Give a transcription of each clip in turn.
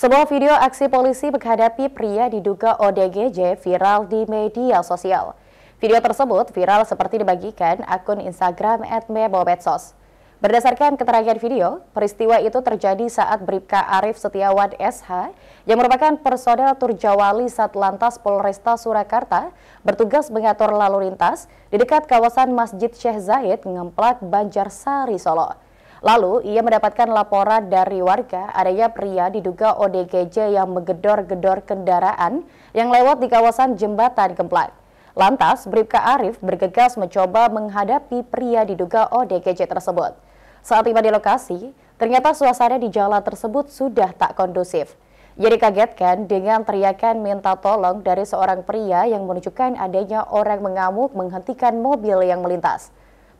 Sebuah video aksi polisi menghadapi pria diduga ODGJ viral di media sosial. Video tersebut viral seperti dibagikan akun Instagram @mebobetsos. Berdasarkan keterangan video, peristiwa itu terjadi saat Bripka Arif Setiawan SH yang merupakan personel Turjawali Satlantas Polresta Surakarta bertugas mengatur lalu lintas di dekat kawasan Masjid Syekh Zayed Ngemplak, Banjarsari, Solo. Lalu, ia mendapatkan laporan dari warga adanya pria diduga ODGJ yang menggedor-gedor kendaraan yang lewat di kawasan jembatan Gemplak. Lantas, Bribka Arif bergegas mencoba menghadapi pria diduga ODGJ tersebut. Saat tiba di lokasi, ternyata suasana di jalan tersebut sudah tak kondusif. Jadi kagetkan dengan teriakan minta tolong dari seorang pria yang menunjukkan adanya orang mengamuk menghentikan mobil yang melintas.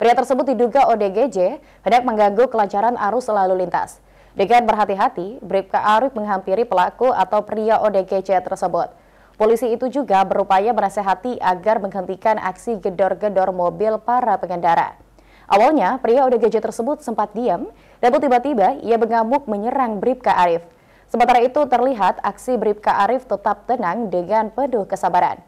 Pria tersebut diduga ODGJ hendak mengganggu kelancaran arus lalu lintas. Dengan berhati-hati, Bripka Arif menghampiri pelaku atau pria ODGJ tersebut. Polisi itu juga berupaya menasehati agar menghentikan aksi gedor-gedor mobil para pengendara. Awalnya, pria ODGJ tersebut sempat diam, namun tiba-tiba ia mengamuk menyerang Bripka Arif. Sementara itu terlihat aksi Bripka Arif tetap tenang dengan penuh kesabaran.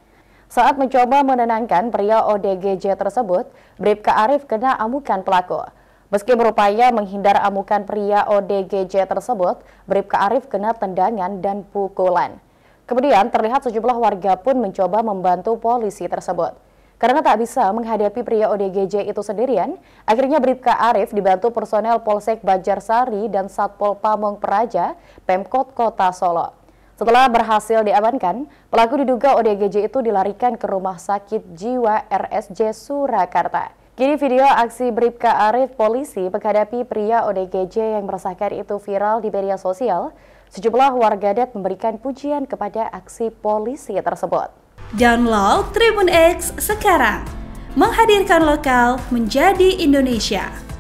Saat mencoba menenangkan pria ODGJ tersebut, Bribka Arif kena amukan pelaku. Meski berupaya menghindar amukan pria ODGJ tersebut, Bribka Arif kena tendangan dan pukulan. Kemudian terlihat sejumlah warga pun mencoba membantu polisi tersebut. Karena tak bisa menghadapi pria ODGJ itu sendirian, akhirnya Bribka Arif dibantu personel Polsek Bajarsari dan Satpol Pamong Praja Pemkot Kota Solo. Setelah berhasil diamankan, pelaku diduga ODGJ itu dilarikan ke rumah sakit jiwa RSJ Surakarta. Kini video aksi Bribka Arif polisi menghadapi pria ODGJ yang meresahkan itu viral di media sosial. Sejumlah warganet memberikan pujian kepada aksi polisi tersebut. Download Tribun X sekarang, menghadirkan lokal menjadi Indonesia.